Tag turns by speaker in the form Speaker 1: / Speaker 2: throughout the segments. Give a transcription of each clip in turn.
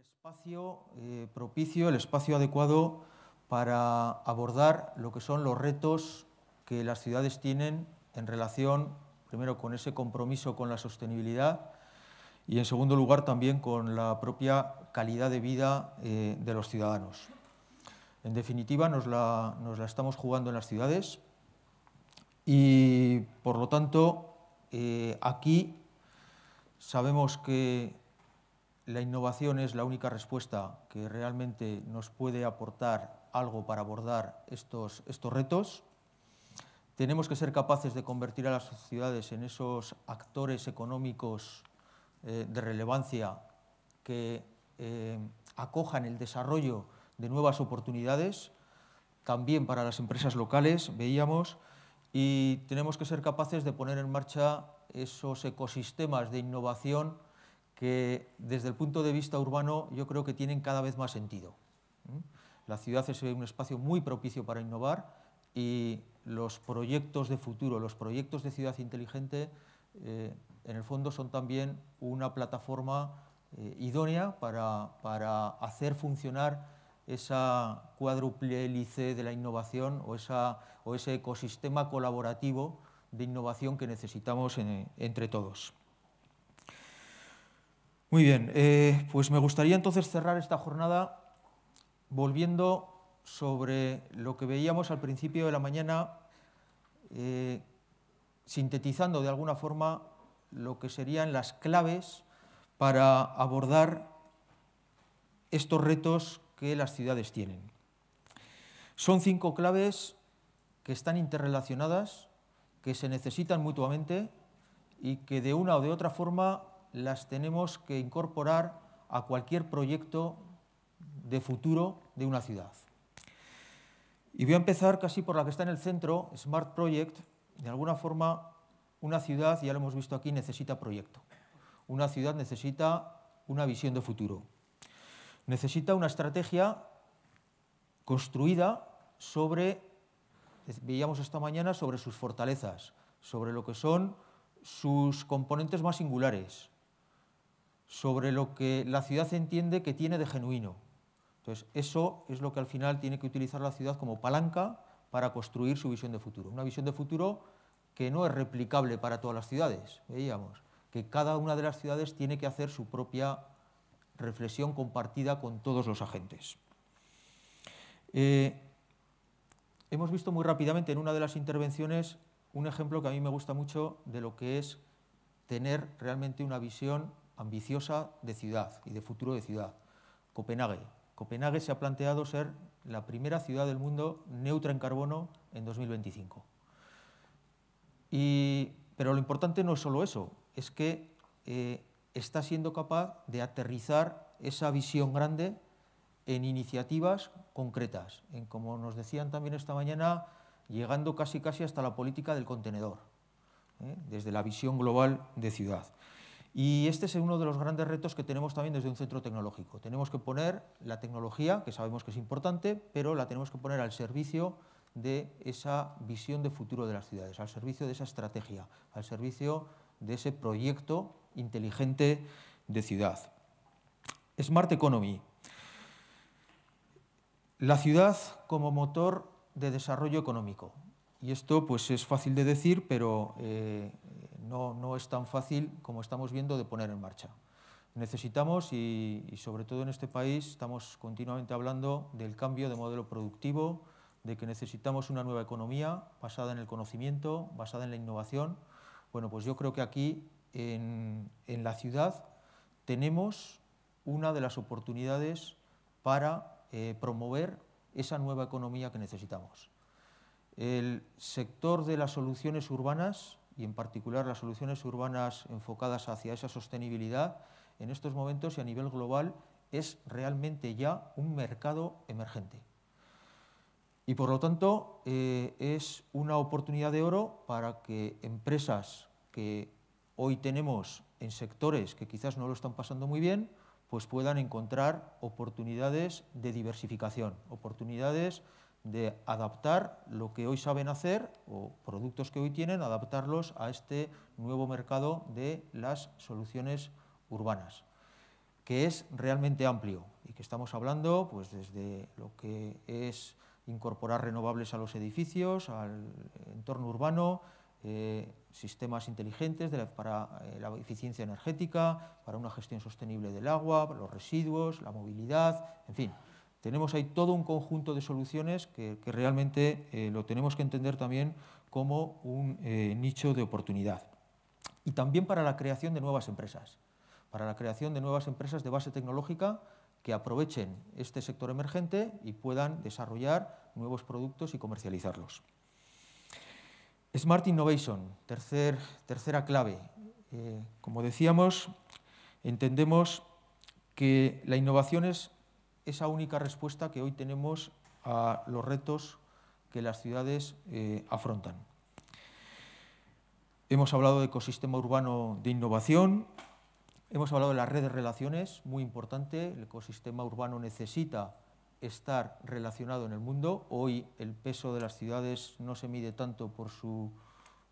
Speaker 1: espacio eh, propicio, el espacio adecuado para abordar lo que son los retos que las ciudades tienen en relación, primero, con ese compromiso con la sostenibilidad y, en segundo lugar, también con la propia calidad de vida eh, de los ciudadanos. En definitiva, nos la, estamos jugando en las ciudades y, por lo tanto, eh, aquí sabemos que la innovación es la única respuesta que realmente nos puede aportar algo para abordar estos, estos retos. Tenemos que ser capaces de convertir a las sociedades en esos actores económicos eh, de relevancia que eh, acojan el desarrollo de nuevas oportunidades, también para las empresas locales, veíamos, y tenemos que ser capaces de poner en marcha esos ecosistemas de innovación que desde el punto de vista urbano yo creo que tienen cada vez más sentido. La ciudad es un espacio muy propicio para innovar y los proyectos de futuro, los proyectos de ciudad inteligente, eh, en el fondo son también una plataforma eh, idónea para, hacer funcionar esa cuádruple hélice de la innovación o, o, ese ecosistema colaborativo de innovación que necesitamos eh, entre todos. Muy bien, eh, pues me gustaría entonces cerrar esta jornada volviendo sobre lo que veíamos al principio de la mañana, eh, sintetizando de alguna forma lo que serían las claves para abordar estos retos que las ciudades tienen. Son cinco claves que están interrelacionadas, que se necesitan mutuamente y que de una o de otra forma las tenemos que incorporar a cualquier proyecto de futuro de una ciudad. Y voy a empezar casi por la que está en el centro, Smart Project. De alguna forma, una ciudad, ya lo hemos visto aquí, necesita proyecto. Una ciudad necesita una visión de futuro. Necesita una estrategia construida sobre, veíamos esta mañana, sobre sus fortalezas, sobre lo que son sus componentes más singulares, sobre lo que la ciudad entiende que tiene de genuino. Entonces, eso es lo que al final tiene que utilizar la ciudad como palanca para construir su visión de futuro. Una visión de futuro que no es replicable para todas las ciudades, veíamos, que cada una de las ciudades tiene que hacer su propia reflexión compartida con todos los agentes. Eh, hemos visto muy rápidamente en una de las intervenciones un ejemplo que a mí me gusta mucho de lo que es tener realmente una visión ambiciosa de ciudad y de futuro de ciudad. Copenhague. Copenhague se ha planteado ser la primera ciudad del mundo neutra en carbono en 2025. pero lo importante no es solo eso, es que eh, está siendo capaz de aterrizar esa visión grande en iniciativas concretas, en, como nos decían también esta mañana, llegando casi casi hasta la política del contenedor, ¿eh? desde la visión global de ciudad. Y este es uno de los grandes retos que tenemos también desde un centro tecnológico. Tenemos que poner la tecnología, que sabemos que es importante, pero la tenemos que poner al servicio de esa visión de futuro de las ciudades, al servicio de esa estrategia, al servicio de ese proyecto inteligente de ciudad. Smart Economy. La ciudad como motor de desarrollo económico. Y esto pues, es fácil de decir, pero eh, no, es tan fácil como estamos viendo de poner en marcha. Necesitamos, y, sobre todo en este país, estamos continuamente hablando del cambio de modelo productivo, de que necesitamos una nueva economía basada en el conocimiento, basada en la innovación. Bueno, pues yo creo que aquí, en, la ciudad, tenemos una de las oportunidades para eh, promover esa nueva economía que necesitamos. El sector de las soluciones urbanas y en particular las soluciones urbanas enfocadas hacia esa sostenibilidad, en estos momentos y a nivel global es realmente ya un mercado emergente. Y por lo tanto eh, es una oportunidad de oro para que empresas que hoy tenemos en sectores que quizás no lo están pasando muy bien, pues puedan encontrar oportunidades de diversificación, oportunidades de adaptar lo que hoy saben hacer o productos que hoy tienen, adaptarlos a este nuevo mercado de las soluciones urbanas, que es realmente amplio y que estamos hablando pues, desde lo que es incorporar renovables a los edificios, al entorno urbano, eh, sistemas inteligentes para eh, la eficiencia energética, para una gestión sostenible del agua, los residuos, la movilidad, en fin. Tenemos ahí todo un conjunto de soluciones que, realmente eh, lo tenemos que entender también como un eh, nicho de oportunidad. Y también para la creación de nuevas empresas, para la creación de nuevas empresas de base tecnológica que aprovechen este sector emergente y puedan desarrollar nuevos productos y comercializarlos. Smart Innovation, tercera clave. Eh, como decíamos, entendemos que la innovación es esa única respuesta que hoy tenemos a los retos que las ciudades eh, afrontan. Hemos hablado de ecosistema urbano de innovación, hemos hablado de las redes de relaciones, muy importante, el ecosistema urbano necesita estar relacionado en el mundo. Hoy el peso de las ciudades no se mide tanto por su,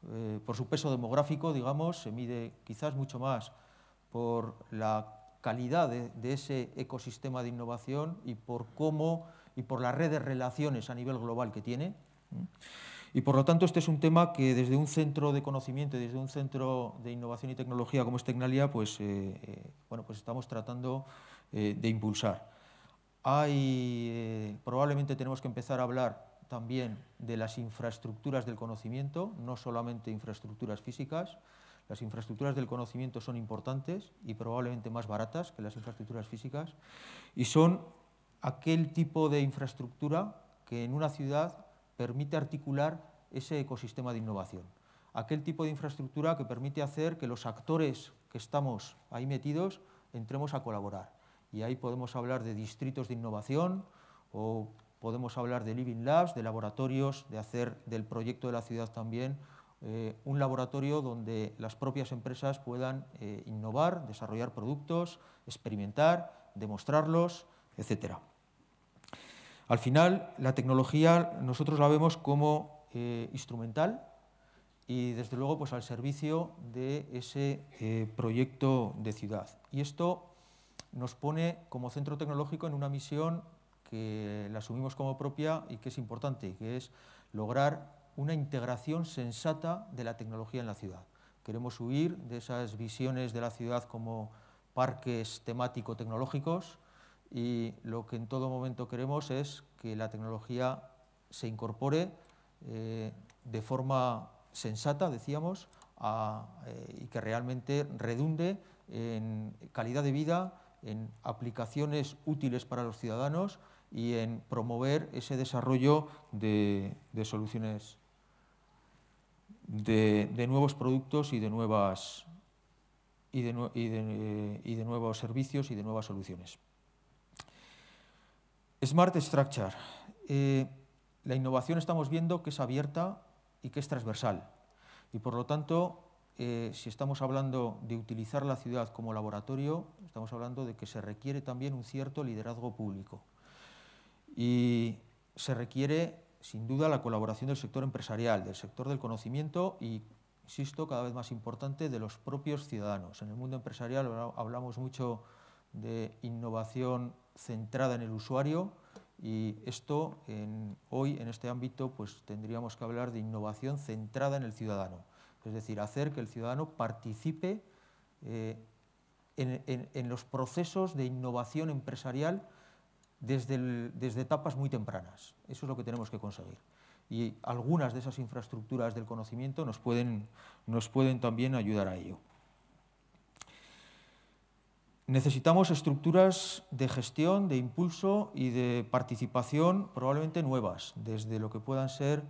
Speaker 1: eh, por su peso demográfico, digamos, se mide quizás mucho más por la calidad de, ese ecosistema de innovación y por cómo y por la red de relaciones a nivel global que tiene. Y por lo tanto este es un tema que desde un centro de conocimiento, desde un centro de innovación y tecnología como es Tecnalia, pues, eh, eh, bueno, pues estamos tratando eh, de impulsar. Hay, probablemente tenemos que empezar a hablar también de las infraestructuras del conocimiento, no solamente infraestructuras físicas, las infraestructuras del conocimiento son importantes y probablemente más baratas que las infraestructuras físicas y son aquel tipo de infraestructura que en una ciudad permite articular ese ecosistema de innovación. Aquel tipo de infraestructura que permite hacer que los actores que estamos ahí metidos entremos a colaborar. Y ahí podemos hablar de distritos de innovación o podemos hablar de Living Labs, de laboratorios, de hacer del proyecto de la ciudad también eh, un laboratorio donde las propias empresas puedan eh, innovar, desarrollar productos, experimentar, demostrarlos, etc. Al final, la tecnología nosotros la vemos como eh, instrumental y desde luego pues, al servicio de ese proyecto de ciudad. Y esto nos pone como centro tecnológico en una misión que la asumimos como propia y que es importante, que es lograr una integración sensata de la tecnología en la ciudad. Queremos huir de esas visiones de la ciudad como parques temático-tecnológicos y lo que en todo momento queremos es que la tecnología se incorpore eh, de forma sensata, decíamos, eh, y que realmente redunde en calidad de vida, en aplicaciones útiles para los ciudadanos y en promover ese desarrollo de, de soluciones de, nuevos productos y de, nuevas, y, de, nuevos servicios y de nuevas soluciones. Smart Structure. Eh, la innovación estamos viendo que es abierta y que es transversal. Y por lo tanto, eh, si estamos hablando de utilizar la ciudad como laboratorio, estamos hablando de que se requiere también un cierto liderazgo público. Y se requiere sin duda, la colaboración del sector empresarial, del sector del conocimiento y, insisto, cada vez más importante, de los propios ciudadanos. En el mundo empresarial hablamos mucho de innovación centrada en el usuario y esto hoy en este ámbito pues tendríamos que hablar de innovación centrada en el ciudadano, es decir, hacer que el ciudadano participe eh, en, en, los procesos de innovación empresarial desde, etapas muy tempranas. Eso es lo que tenemos que conseguir. Y algunas de esas infraestructuras del conocimiento nos pueden, también ayudar a ello. Necesitamos estructuras de gestión, de impulso y de participación probablemente nuevas, desde lo que puedan ser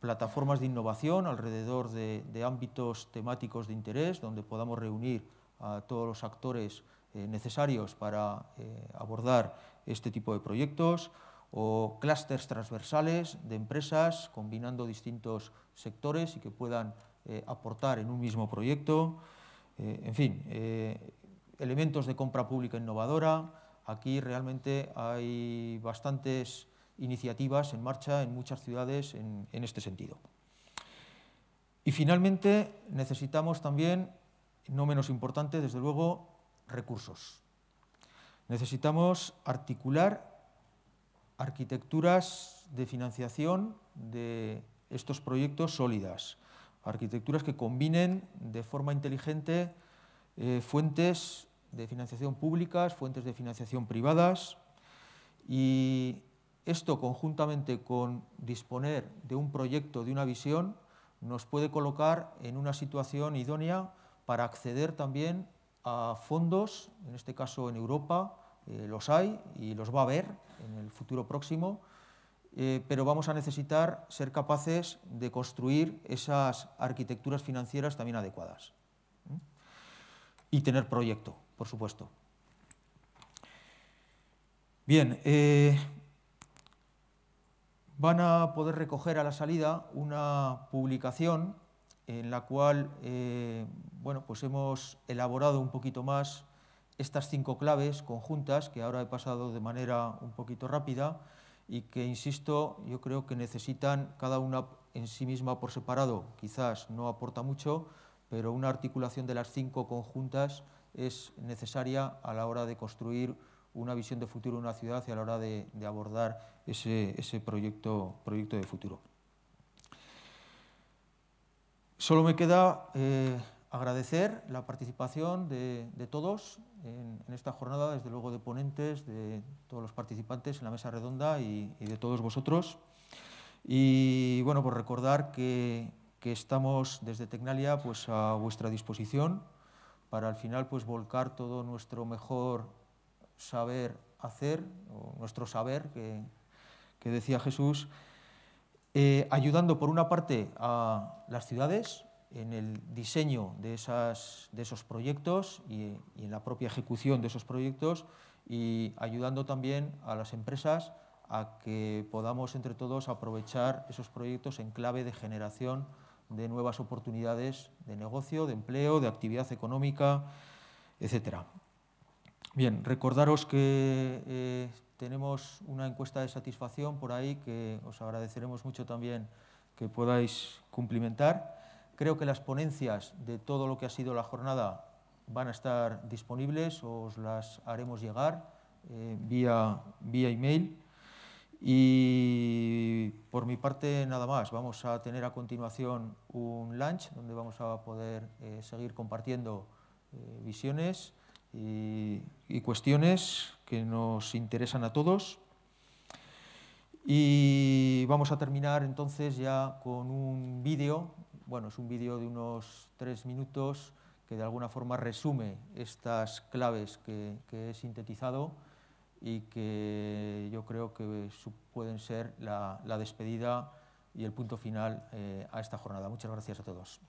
Speaker 1: plataformas de innovación alrededor de, ámbitos temáticos de interés, donde podamos reunir a todos los actores eh, necesarios para eh, abordar este tipo de proyectos, o clústeres transversales de empresas combinando distintos sectores y que puedan eh, aportar en un mismo proyecto, eh, en fin, eh, elementos de compra pública innovadora. Aquí realmente hay bastantes iniciativas en marcha en muchas ciudades en este sentido. Y finalmente necesitamos también, no menos importante desde luego, recursos. Necesitamos articular arquitecturas de financiación de estos proyectos sólidas, arquitecturas que combinen de forma inteligente eh, fuentes de financiación públicas, fuentes de financiación privadas y esto conjuntamente con disponer de un proyecto, de una visión, nos puede colocar en una situación idónea para acceder también a fondos, en este caso en Europa, eh, los hay y los va a haber en el futuro próximo, eh, pero vamos a necesitar ser capaces de construir esas arquitecturas financieras también adecuadas y tener proyecto, por supuesto. Bien, eh, van a poder recoger a la salida una publicación en la cual eh, pues hemos elaborado un poquito más estas cinco claves conjuntas que ahora he pasado de manera un poquito rápida y que, insisto, yo creo que necesitan cada una en sí misma por separado, quizás no aporta mucho, pero una articulación de las cinco conjuntas es necesaria a la hora de construir una visión de futuro de una ciudad y a la hora de, abordar ese, proyecto de futuro. Solo me queda eh, agradecer la participación de, todos en, esta jornada, desde luego de ponentes, de todos los participantes en la mesa redonda y, de todos vosotros. Y bueno, pues recordar que, estamos desde Tecnalia pues, a vuestra disposición para al final pues, volcar todo nuestro mejor saber hacer, nuestro saber que, que decía Jesús, eh, ayudando por una parte a las ciudades en el diseño de, esos proyectos y, en la propia ejecución de esos proyectos y ayudando también a las empresas a que podamos entre todos aprovechar esos proyectos en clave de generación de nuevas oportunidades de negocio, de empleo, de actividad económica, etc. Bien, recordaros que eh, tenemos una encuesta de satisfacción por ahí que os agradeceremos mucho también que podáis cumplimentar. Creo que las ponencias de todo lo que ha sido la jornada van a estar disponibles, os las haremos llegar eh, vía, vía email. Y por mi parte, nada más. Vamos a tener a continuación un lunch donde vamos a poder eh, seguir compartiendo eh, visiones y, cuestiones que nos interesan a todos. Y vamos a terminar entonces ya con un vídeo, bueno, es un vídeo de unos tres minutos que de alguna forma resume estas claves que, he sintetizado y que yo creo que pueden ser la, despedida y el punto final eh, a esta jornada. Muchas gracias a todos.